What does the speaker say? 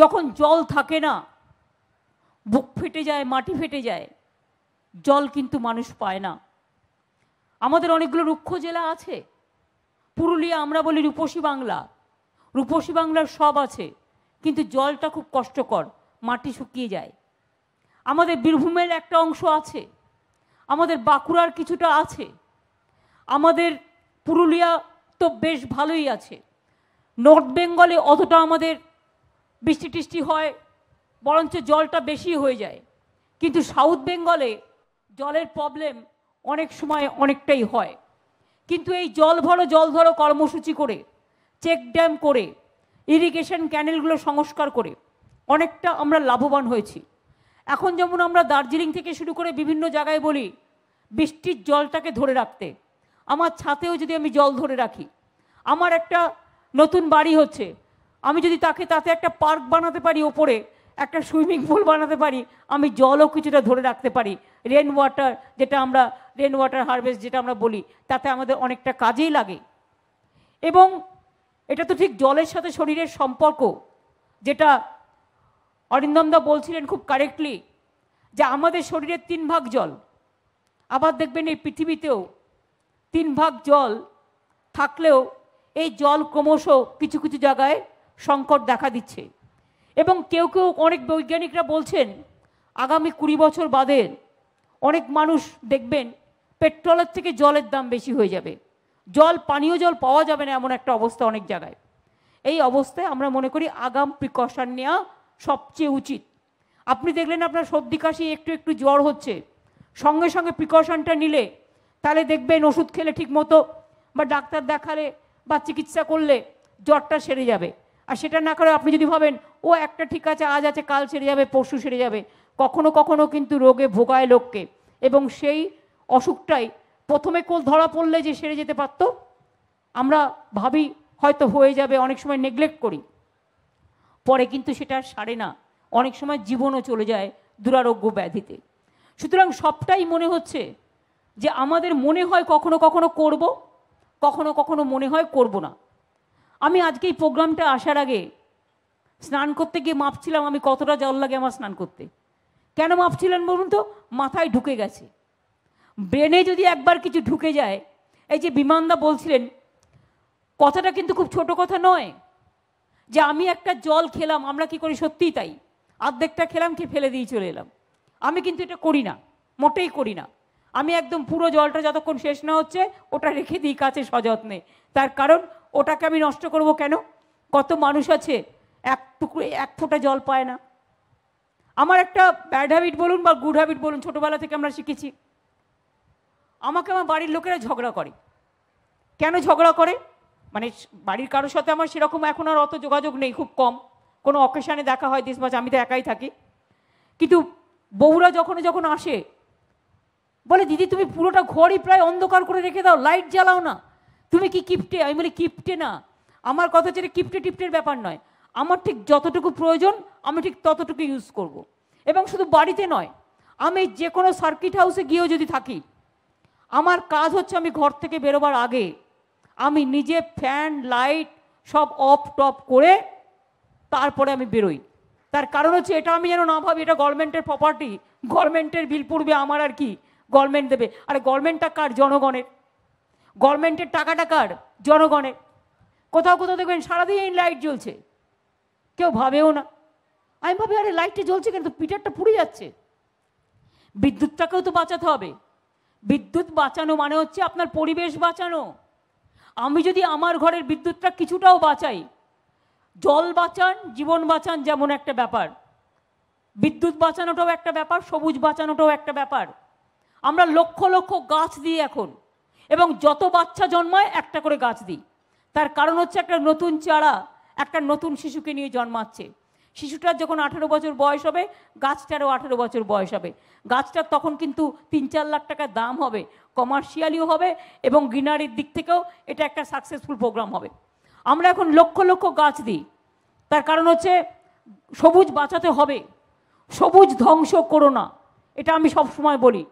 যখন জল থাকে না বুক ফেটে যায় মাটি ফেটে যায় জল কিন্তু মানুষ পায় না আমাদের অনেকগুলো রুক্ষ জেলা আছে পুরুলিয়া আমরা বলি রূপসী বাংলা রূপসী বাংলার সব আছে কিন্তু জলটা খুব কষ্টকর মাটি শুকিয়ে যায় আমাদের বীরভূমের একটা অংশ আছে আমাদের বাঁকুড়ার কিছুটা আছে আমাদের পুরুলিয়া তো বেশ ভালোই আছে নর্থ বেঙ্গলে অতটা আমাদের বৃষ্টি টিষ্টি হয় বরঞ্চ জলটা বেশি হয়ে যায় কিন্তু সাউথ বেঙ্গলে জলের প্রবলেম অনেক সময় অনেকটাই হয় কিন্তু এই জল ভরো জল ধরো কর্মসূচি করে চেক ড্যাম করে ইরিগেশন ক্যানেলগুলো সংস্কার করে অনেকটা আমরা লাভবান হয়েছি এখন যেমন আমরা দার্জিলিং থেকে শুরু করে বিভিন্ন জায়গায় বলি বৃষ্টির জলটাকে ধরে রাখতে আমার ছাতেও যদি আমি জল ধরে রাখি আমার একটা নতুন বাড়ি হচ্ছে আমি যদি তাকে তাতে একটা পার্ক বানাতে পারি ওপরে একটা সুইমিং পুল বানাতে পারি আমি জলও কিছুটা ধরে রাখতে পারি রেন ওয়াটার যেটা আমরা রেন ওয়াটার হারভেস্ট যেটা আমরা বলি তাতে আমাদের অনেকটা কাজেই লাগে এবং এটা তো ঠিক জলের সাথে শরীরের সম্পর্ক যেটা অরিন্দমদা বলছিলেন খুব কারেক্টলি যে আমাদের শরীরের তিন ভাগ জল আবার দেখবেন এই পৃথিবীতেও তিন ভাগ জল থাকলেও এই জল ক্রমশ কিছু কিছু জায়গায় সংকট দেখা দিচ্ছে এবং কেউ কেউ অনেক বৈজ্ঞানিকরা বলছেন আগামী কুড়ি বছর বাদে অনেক মানুষ দেখবেন পেট্রোলের থেকে জলের দাম বেশি হয়ে যাবে জল পানীয় জল পাওয়া যাবে না এমন একটা অবস্থা অনেক জায়গায় এই অবস্থায় আমরা মনে করি আগাম প্রিকশন নেওয়া সবচেয়ে উচিত আপনি দেখলেন আপনার সর্দি কাশি একটু একটু জ্বর হচ্ছে সঙ্গে সঙ্গে প্রিকশনটা নিলে তাহলে দেখবেন ওষুধ খেলে ঠিক মতো বা ডাক্তার দেখালে বা চিকিৎসা করলে জ্বরটা সেরে যাবে আর সেটা না করে আপনি যদি ভাবেন ও একটা ঠিক আছে আজ আছে কাল সেরে যাবে পরশু সেরে যাবে কখনো কখনো কিন্তু রোগে ভোগায় লোককে এবং সেই অসুখটাই প্রথমে কোল ধরা পড়লে যে সেরে যেতে পারত আমরা ভাবি হয়তো হয়ে যাবে অনেক সময় নেগলেক্ট করি পরে কিন্তু সেটা সারে না অনেক সময় জীবনও চলে যায় দুরারোগ্য ব্যাধিতে সুতরাং সবটাই মনে হচ্ছে যে আমাদের মনে হয় কখনো কখনো করব কখনো কখনো মনে হয় করব না আমি আজকে এই প্রোগ্রামটা আসার আগে স্নান করতে গিয়ে মাপছিলাম আমি কতটা জল লাগে আমার স্নান করতে কেন মাপছিলেন বলুন তো মাথায় ঢুকে গেছে ব্রেনে যদি একবার কিছু ঢুকে যায় এই যে বিমানদা বলছিলেন কথাটা কিন্তু খুব ছোট কথা নয় যে আমি একটা জল খেলাম আমরা কি করি সত্যিই তাই আর্ধেকটা খেলাম কি ফেলে দিয়ে চলে এলাম আমি কিন্তু এটা করি না মোটেই করি না আমি একদম পুরো জলটা যতক্ষণ শেষ না হচ্ছে ওটা রেখে দিই কাছে সযত্নে তার কারণ ওটাকে আমি নষ্ট করব কেন কত মানুষ আছে এক টুকরো এক ফোঁটা জল পায় না আমার একটা ব্যাড হ্যাবিট বলুন বা গুড হ্যাবিট বলুন ছোটোবেলা থেকে আমরা শিখেছি আমাকে আমার বাড়ির লোকেরা ঝগড়া করে কেন ঝগড়া করে মানে বাড়ির কারোর সাথে আমার সেরকম এখন আর অত যোগাযোগ নেই খুব কম কোনো অকেশানে দেখা হয় দিস মাছ আমি তো একাই থাকি কিন্তু বউরা যখন যখন আসে বলে দিদি তুমি পুরোটা ঘরই প্রায় অন্ধকার করে রেখে দাও লাইট জ্বালাও না তুমি কি কিপটে আমি বলি কিপটে না আমার কথা হচ্ছে কিপটে টিপটের ব্যাপার নয় আমার ঠিক যতটুকু প্রয়োজন আমি ঠিক ততটুকু ইউজ করব। এবং শুধু বাড়িতে নয় আমি যে কোনো সার্কিট হাউসে গিয়েও যদি থাকি আমার কাজ হচ্ছে আমি ঘর থেকে বেরোবার আগে আমি নিজে ফ্যান লাইট সব অফ টপ করে তারপরে আমি বেরোই তার কারণ হচ্ছে এটা আমি যেন না ভাবি এটা গভর্নমেন্টের প্রপার্টি গভর্নমেন্টের বিল পড়বে আমার আর কি গভর্নমেন্ট দেবে আর গভর্নমেন্টটা কার জনগণের গভর্নমেন্টের টাকা টাকার জনগণের কোথাও কোথাও দেখবেন সারাদিন লাইট জ্বলছে কেউ ভাবেও না আমি ভাবি আরে লাইটটা জ্বলছে কিন্তু পিটারটা পুড়ে যাচ্ছে বিদ্যুৎটাকেও তো বাঁচাতে হবে বিদ্যুৎ বাঁচানো মানে হচ্ছে আপনার পরিবেশ বাঁচানো আমি যদি আমার ঘরের বিদ্যুৎটা কিছুটাও বাঁচাই জল বাঁচান জীবন বাঁচান যেমন একটা ব্যাপার বিদ্যুৎ বাঁচানোটাও একটা ব্যাপার সবুজ বাঁচানোটাও একটা ব্যাপার আমরা লক্ষ লক্ষ গাছ দিয়ে এখন এবং যত বাচ্চা জন্মায় একটা করে গাছ দিই তার কারণ হচ্ছে একটা নতুন চারা একটা নতুন শিশুকে নিয়ে জন্মাচ্ছে শিশুটার যখন আঠেরো বছর বয়স হবে গাছটারও আঠেরো বছর বয়স হবে গাছটার তখন কিন্তু তিন চার লাখ টাকার দাম হবে কমার্শিয়ালিও হবে এবং গ্রিনারির দিক থেকেও এটা একটা সাকসেসফুল প্রোগ্রাম হবে আমরা এখন লক্ষ লক্ষ গাছ দিই তার কারণ হচ্ছে সবুজ বাঁচাতে হবে সবুজ ধ্বংস করো না এটা আমি সবসময় বলি